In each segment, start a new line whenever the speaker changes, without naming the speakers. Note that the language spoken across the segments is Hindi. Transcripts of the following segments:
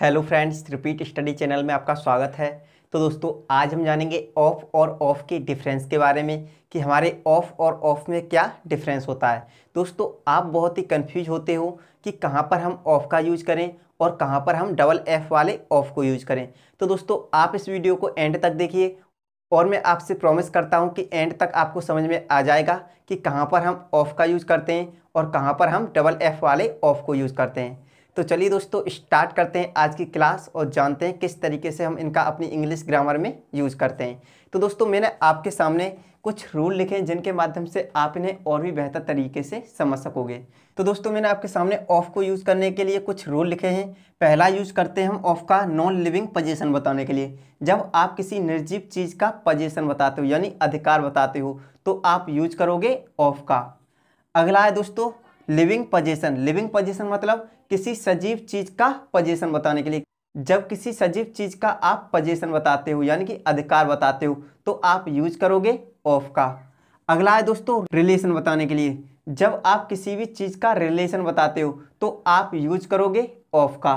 hello friends repeat study channel में आपका स्वागत है तो दोस्तों आज हम जानेंगे ऑफ और ऑफ के डिफरेंस के बारे में कि हमारे ऑफ और ऑफ में क्या डिफरेंस होता है दोस्तों आप बहुत ही कंफ्यूज होते हो कि कहाँ पर हम ऑफ का यूज करें और कहाँ पर हम डबल एफ वाले ऑफ को यूज करें तो दोस्तों आप इस वीडियो को एंड तक देखिए और मैं आपसे प्रॉमिस करता हूँ कि एंड तक आपको समझ में आ जाएगा कि कहाँ पर हम ऑफ का यूज़ करते हैं और कहाँ पर हम डबल एफ वाले ऑफ को यूज़ करते हैं तो चलिए दोस्तों स्टार्ट करते हैं आज की क्लास और जानते हैं किस तरीके से हम इनका अपनी इंग्लिश ग्रामर में यूज़ करते हैं तो दोस्तों मैंने आपके सामने कुछ रूल लिखे हैं जिनके माध्यम से आप इन्हें और भी बेहतर तरीके से समझ सकोगे तो दोस्तों मैंने आपके सामने ऑफ को यूज़ करने के लिए कुछ रूल लिखे हैं पहला यूज़ करते हैं हम ऑफ का नॉन लिविंग पोजीशन बताने के लिए जब आप किसी निर्जीव चीज़ का पोजीशन बताते हो यानी अधिकार बताते हो तो आप यूज करोगे ऑफ का अगला है दोस्तों लिविंग पोजिशन लिविंग पोजिशन मतलब किसी सजीव चीज का पोजिशन बताने के लिए जब किसी सजीव चीज का आप पोजिशन बताते हो यानी कि अधिकार बताते हो तो आप यूज करोगे ऑफ का अगला है दोस्तों रिलेशन बताने के लिए जब आप किसी भी चीज का रिलेशन बताते हो तो आप यूज करोगे ऑफ का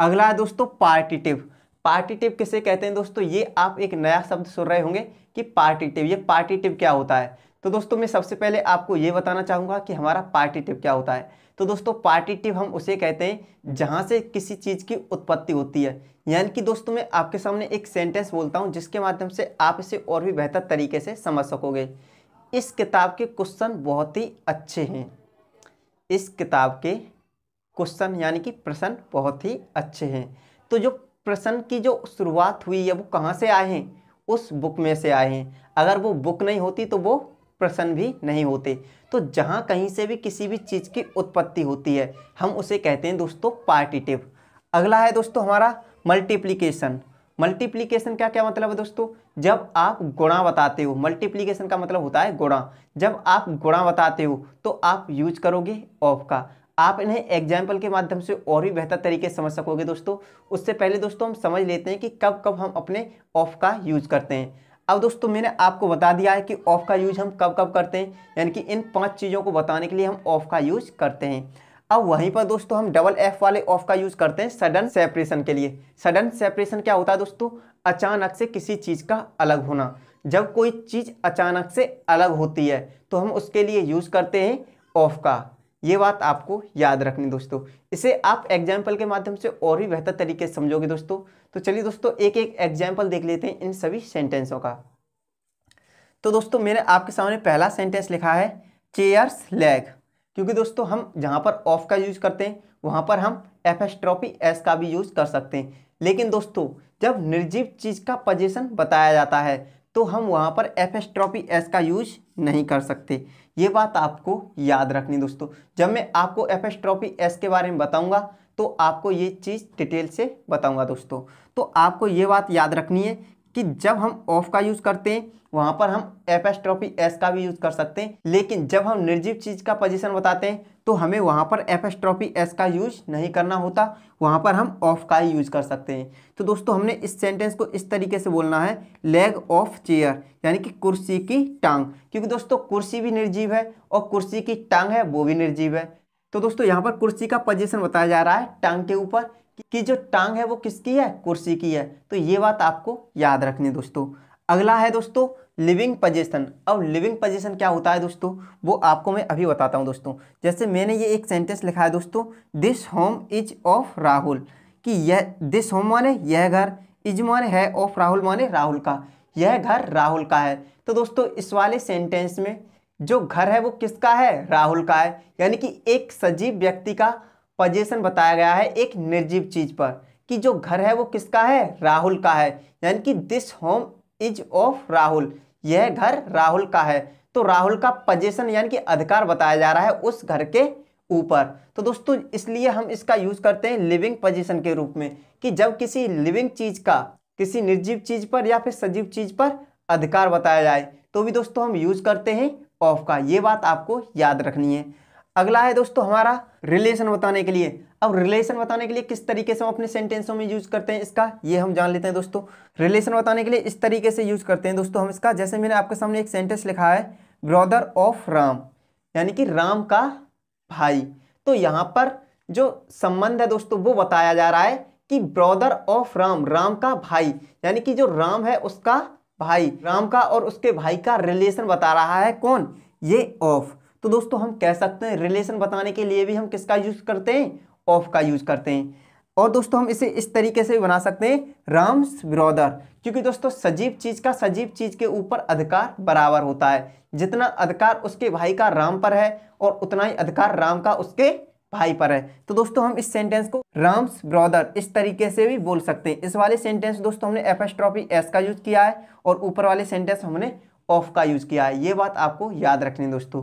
अगला है दोस्तों पार्टीटिव पार्टीटिव किसे कहते हैं दोस्तों ये आप एक नया शब्द सुन रहे होंगे कि पार्टीटिव ये पार्टीटिव क्या होता है तो दोस्तों मैं सबसे पहले आपको ये बताना चाहूँगा कि हमारा पार्टी टिप क्या होता है तो दोस्तों पार्टी टिप हम उसे कहते हैं जहाँ से किसी चीज़ की उत्पत्ति होती है यानी कि दोस्तों मैं आपके सामने एक सेंटेंस बोलता हूँ जिसके माध्यम से आप इसे और भी बेहतर तरीके से समझ सकोगे इस किताब के क्वेश्चन बहुत ही अच्छे हैं इस किताब के क्वेश्चन यानी कि प्रश्न बहुत ही अच्छे हैं तो जो प्रश्न की जो शुरुआत हुई है वो कहाँ से आए हैं उस बुक में से आए हैं अगर वो बुक नहीं होती तो वो प्रसन्न भी नहीं होते तो जहाँ कहीं से भी किसी भी चीज़ की उत्पत्ति होती है हम उसे कहते हैं दोस्तों पार्टिटिव अगला है दोस्तों हमारा मल्टीप्लीकेशन मल्टीप्लीकेशन क्या क्या मतलब है दोस्तों जब आप गुणा बताते हो मल्टीप्लीकेशन का मतलब होता है गुणा जब आप गुणा बताते हो तो आप यूज करोगे ऑफ का आप इन्हें एग्जाम्पल के माध्यम से और भी बेहतर तरीके से समझ सकोगे दोस्तों उससे पहले दोस्तों हम समझ लेते हैं कि कब कब हम अपने ऑफ का यूज करते हैं अब दोस्तों मैंने आपको बता दिया है कि ऑफ का यूज हम कब कब करते हैं यानी कि इन पांच चीज़ों को बताने के लिए हम ऑफ का यूज करते हैं अब वहीं पर दोस्तों हम डबल एफ वाले ऑफ का यूज करते हैं सडन सेपरेशन के लिए सडन सेपरेशन क्या होता है दोस्तों अचानक से किसी चीज़ का अलग होना जब कोई चीज़ अचानक से अलग होती है तो हम उसके लिए यूज करते हैं ऑफ का ये बात आपको याद रखनी दोस्तों इसे आप एग्जाम्पल के माध्यम से और भी बेहतर तरीके से समझोगे दोस्तों तो चलिए दोस्तों एक एक एग्जाम्पल देख लेते हैं इन सभी सेंटेंसों का तो दोस्तों मैंने आपके सामने पहला सेंटेंस लिखा है चेयर्स लेग क्योंकि दोस्तों हम जहाँ पर ऑफ का यूज करते हैं वहाँ पर हम एफेस्ट्रॉपी एस का भी यूज कर सकते हैं लेकिन दोस्तों जब निर्जीव चीज़ का पोजिशन बताया जाता है तो हम वहाँ पर एफ एस ट्रॉपी एस का यूज नहीं कर सकते ये बात आपको याद रखनी दोस्तों जब मैं आपको एफ एस ट्रॉपी एस के बारे में बताऊँगा तो आपको ये चीज़ डिटेल से बताऊँगा दोस्तों तो आपको ये बात याद रखनी है कि जब हम ऑफ का यूज़ करते हैं वहाँ पर हम एफ एस एस का भी यूज़ कर सकते हैं लेकिन जब हम निर्जीव चीज़ का पोजिशन बताते हैं तो हमें वहाँ पर एपेस्ट्रॉपी एस का यूज नहीं करना होता वहाँ पर हम ऑफ का ही यूज कर सकते हैं तो दोस्तों हमने इस सेंटेंस को इस तरीके से बोलना है लेग ऑफ चेयर यानी कि कुर्सी की टांग क्योंकि दोस्तों कुर्सी भी निर्जीव है और कुर्सी की टांग है वो भी निर्जीव है तो दोस्तों यहाँ पर कुर्सी का पोजिशन बताया जा रहा है टांग के ऊपर कि जो टांग है वो किसकी है कुर्सी की है तो ये बात आपको याद रखनी दोस्तों अगला है दोस्तों लिविंग पोजिशन अब लिविंग पोजिशन क्या होता है दोस्तों वो आपको मैं अभी बताता हूँ दोस्तों जैसे मैंने ये एक सेंटेंस लिखा है दोस्तों this home is of Rahul कि यह दिस होम माने यह घर इज माने है ऑफ राहुल माने राहुल का यह घर राहुल का है तो दोस्तों इस वाले सेंटेंस में जो घर है वो किसका है राहुल का है यानी कि एक सजीव व्यक्ति का पोजिशन बताया गया है एक निर्जीव चीज़ पर कि जो घर है वो किसका है राहुल का है यानी कि this home is of Rahul यह घर राहुल का है तो राहुल का पजेशन यानी कि अधिकार बताया जा रहा है उस घर के ऊपर तो दोस्तों इसलिए हम इसका यूज करते हैं लिविंग पजेशन के रूप में कि जब किसी लिविंग चीज का किसी निर्जीव चीज पर या फिर सजीव चीज पर अधिकार बताया जाए तो भी दोस्तों हम यूज करते हैं ऑफ का ये बात आपको याद रखनी है अगला है दोस्तों हमारा रिलेशन बताने के लिए अब रिलेशन बताने के लिए किस तरीके से हम अपने सेंटेंसों में यूज करते हैं इसका ये हम जान लेते हैं दोस्तों रिलेशन बताने के लिए इस तरीके से यूज करते हैं दोस्तों हम इसका जैसे मैंने आपके सामने एक सेंटेंस लिखा है ब्रदर ऑफ राम यानी कि राम का भाई तो यहाँ पर जो संबंध है दोस्तों वो बताया जा रहा है कि ब्रदर ऑफ राम राम का भाई यानी कि जो राम है उसका भाई राम का और उसके भाई का रिलेशन बता रहा है कौन ये ऑफ तो दोस्तों हम कह सकते हैं रिलेशन बताने के लिए भी हम किसका यूज करते हैं ऑफ का यूज करते हैं और दोस्तों हम इसे इस तरीके से भी बना सकते हैं राम्स ब्रॉदर क्योंकि दोस्तों सजीव चीज का सजीव चीज के ऊपर अधिकार बराबर होता है जितना अधिकार उसके भाई का राम पर है और उतना ही अधिकार राम का उसके भाई पर है तो दोस्तों हम इस सेंटेंस को राम्स ब्रॉदर इस तरीके से भी बोल सकते हैं इस वाले सेंटेंस दोस्तों हमने एपेस्ट्रॉफी एस का यूज किया है और ऊपर वाले सेंटेंस हमने ऑफ का यूज किया है ये बात आपको याद रखनी दोस्तों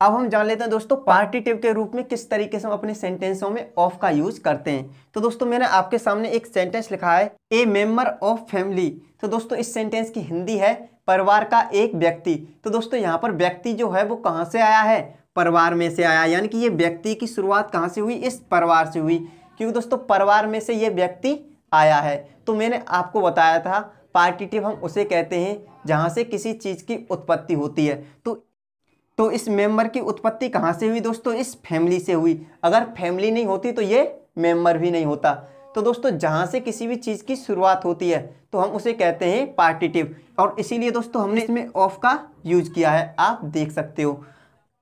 अब हम जान लेते हैं दोस्तों पार्टिटिव के रूप में किस तरीके से हम अपने सेंटेंसों में ऑफ का यूज करते हैं तो दोस्तों मैंने आपके सामने एक सेंटेंस लिखा है ए मेंबर ऑफ फैमिली तो दोस्तों इस सेंटेंस की हिंदी है परिवार का एक व्यक्ति तो दोस्तों यहाँ पर व्यक्ति जो है वो कहाँ से आया है परिवार में से आया यानी कि ये व्यक्ति की शुरुआत कहाँ से हुई इस परिवार से हुई क्योंकि दोस्तों परिवार में से ये व्यक्ति आया है तो मैंने आपको बताया था पार्टिटिव हम उसे कहते हैं जहाँ से किसी चीज़ की उत्पत्ति होती है तो तो इस मेंबर की उत्पत्ति कहाँ से हुई दोस्तों इस फैमिली से हुई अगर फैमिली नहीं होती तो ये मेंबर भी नहीं होता तो दोस्तों जहाँ से किसी भी चीज़ की शुरुआत होती है तो हम उसे कहते हैं पार्टिटिव और इसीलिए दोस्तों हमने इसमें ऑफ का यूज किया है आप देख सकते हो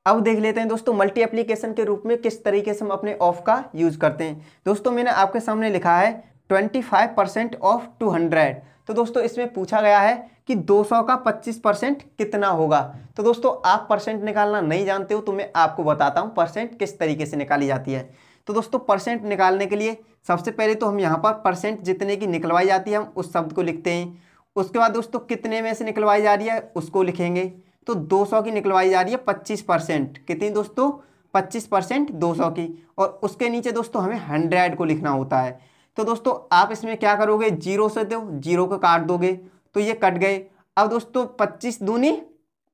अब देख लेते हैं दोस्तों मल्टी एप्लीकेशन के रूप में किस तरीके से हम अपने ऑफ का यूज़ करते हैं दोस्तों मैंने आपके सामने लिखा है twenty five percent of two hundred तो दोस्तों इसमें पूछा गया है कि 200 का 25 परसेंट कितना होगा तो दोस्तों आप परसेंट निकालना नहीं जानते हो तो मैं आपको बताता हूँ परसेंट किस तरीके से निकाली जाती है तो दोस्तों परसेंट निकालने के लिए सबसे पहले तो हम यहाँ पर परसेंट जितने की निकलवाई जाती है हम उस शब्द को लिखते हैं उसके बाद दोस्तों कितने में से निकलवाई जा रही है उसको लिखेंगे तो 200 की निकलवाई जा रही है 25 परसेंट कितनी दोस्तों 25 परसेंट दो की और उसके नीचे दोस्तों हमें हंड्रेड को लिखना होता है तो दोस्तों आप इसमें क्या करोगे जीरो से दो जीरो को काट दोगे तो ये कट गए अब दोस्तों पच्चीस दूनी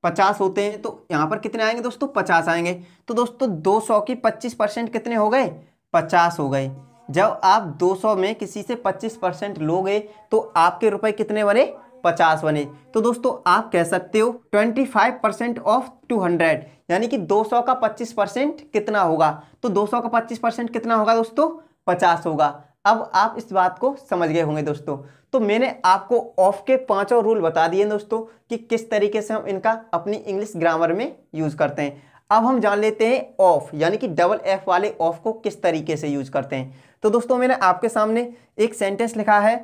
पचास होते हैं तो यहाँ पर कितने आएंगे दोस्तों पचास आएंगे तो दोस्तों दो सौ की पच्चीस परसेंट कितने हो गए पचास हो गए जब आप दो सौ में किसी से पच्चीस परसेंट लोगे तो आपके रुपए कितने बने पचास बने तो दोस्तों आप कह सकते हो twenty five percent of two hundred यानी कि दो सौ का पच्चीस परसेंट कितना होगा तो दो सौ का पच्चीस परसेंट कितना होगा दोस्तों पचास होगा अब आप इस बात को समझ गए होंगे दोस्तों तो मैंने आपको ऑफ के पांचों रूल बता दिए दोस्तों कि किस तरीके से हम इनका अपनी इंग्लिश ग्रामर में यूज़ करते हैं अब हम जान लेते हैं ऑफ यानी कि डबल एफ वाले ऑफ को किस तरीके से यूज करते हैं तो दोस्तों मैंने आपके सामने एक सेंटेंस लिखा है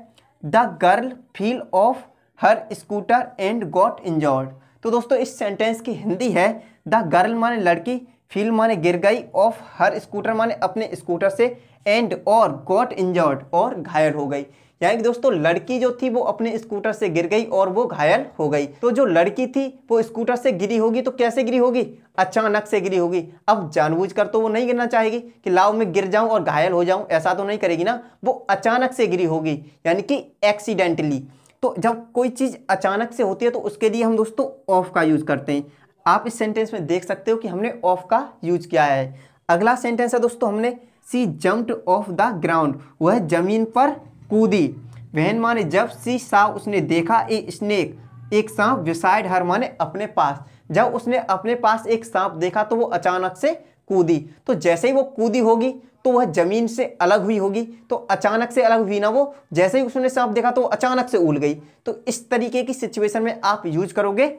the girl feel of her scooter and got injured तो दोस्तों इस सेंटेंस की हिंदी है द गर्ल माने लड़की फील माने गिर गई ऑफ हर स्कूटर माने अपने स्कूटर से एंड और गॉट इंजर्ड और घायल हो गई यानी कि दोस्तों लड़की जो थी वो अपने स्कूटर से गिर गई और वो घायल हो गई तो जो लड़की थी वो स्कूटर से गिरी होगी तो कैसे गिरी होगी अचानक से गिरी होगी अब जानबूझकर तो वो नहीं गिरना चाहेगी कि लाओ मैं गिर जाऊं और घायल हो जाऊं ऐसा तो नहीं करेगी ना वो अचानक से गिरी होगी यानी कि एक्सीडेंटली तो जब कोई चीज़ अचानक से होती है तो उसके लिए हम दोस्तों ऑफ का यूज़ करते हैं आप इस सेंटेंस में देख सकते हो कि हमने ऑफ का यूज किया है अगला सेंटेंस है दोस्तों हमने she jumped off the ground वह जमीन पर कूदी वहन माने जब सी सा उसने देखा ए स्नेक एक सांप विसाइड हर माने अपने पास जब उसने अपने पास एक सांप देखा तो वो अचानक से कूदी तो जैसे ही वो कूदी होगी तो वह जमीन से अलग हुई होगी तो अचानक से अलग हुई ना वो जैसे ही उसने सांप देखा तो अचानक से उल गई तो इस तरीके की सिचुएशन में आप यूज करोगे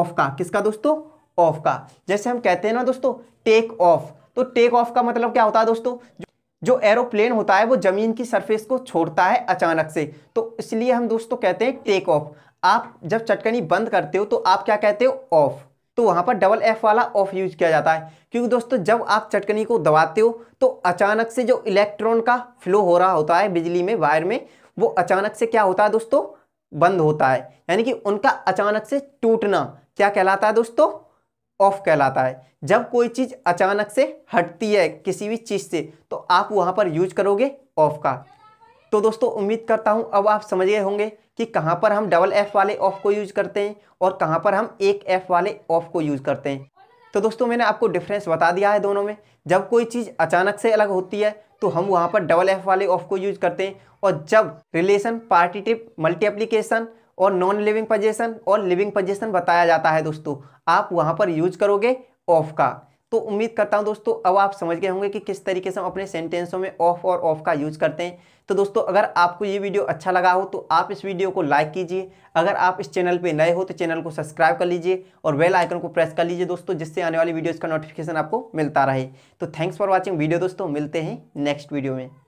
ऑफ का किसका दोस्तों ऑफ का जैसे हम कहते हैं ना दोस्तों टेक ऑफ तो टेक ऑफ का मतलब क्या होता है दोस्तों जो एरोप्लेन होता है वो जमीन की सरफेस को छोड़ता है अचानक से तो इसलिए हम दोस्तों कहते हैं टेक ऑफ आप जब चटकनी बंद करते हो तो आप क्या कहते हो ऑफ तो वहाँ पर डबल एफ वाला ऑफ यूज किया जाता है क्योंकि दोस्तों जब आप चटकनी को दबाते हो तो अचानक से जो इलेक्ट्रॉन का फ्लो हो रहा होता है बिजली में वायर में वो अचानक से क्या होता है दोस्तों बंद होता है यानी कि उनका अचानक से टूटना क्या कहलाता है दोस्तों ऑफ कहलाता है जब कोई चीज़ अचानक से हटती है किसी भी चीज़ से तो आप वहाँ पर यूज करोगे ऑफ का तो दोस्तों उम्मीद करता हूँ अब आप समझ गए होंगे कि कहाँ पर हम डबल एफ़ वाले ऑफ़ को यूज करते हैं और कहाँ पर हम एक एफ़ वाले ऑफ़ को यूज करते हैं तो दोस्तों मैंने आपको डिफरेंस बता दिया है दोनों में जब कोई चीज़ अचानक से अलग होती है तो हम वहाँ पर डबल एफ़ वाले ऑफ़ को यूज करते हैं और जब रिलेशन पार्टी मल्टी मल्टीप्लीकेशन और नॉन लिविंग पजेशन और लिविंग पजेशन बताया जाता है दोस्तों आप वहाँ पर यूज करोगे ऑफ का तो उम्मीद करता हूँ दोस्तों अब आप समझ गए होंगे कि किस तरीके से हम अपने सेंटेंसों में ऑफ और ऑफ का यूज करते हैं तो दोस्तों अगर आपको ये वीडियो अच्छा लगा हो तो आप इस वीडियो को लाइक कीजिए अगर आप इस चैनल पे नए हो तो चैनल को सब्सक्राइब कर लीजिए और बेल आइकन को प्रेस कर लीजिए दोस्तों जिससे आने वाली वीडियोज़ का नोटिफिकेशन आपको मिलता रहे तो थैंक्स फॉर वॉचिंग वीडियो दोस्तों मिलते हैं नेक्स्ट वीडियो में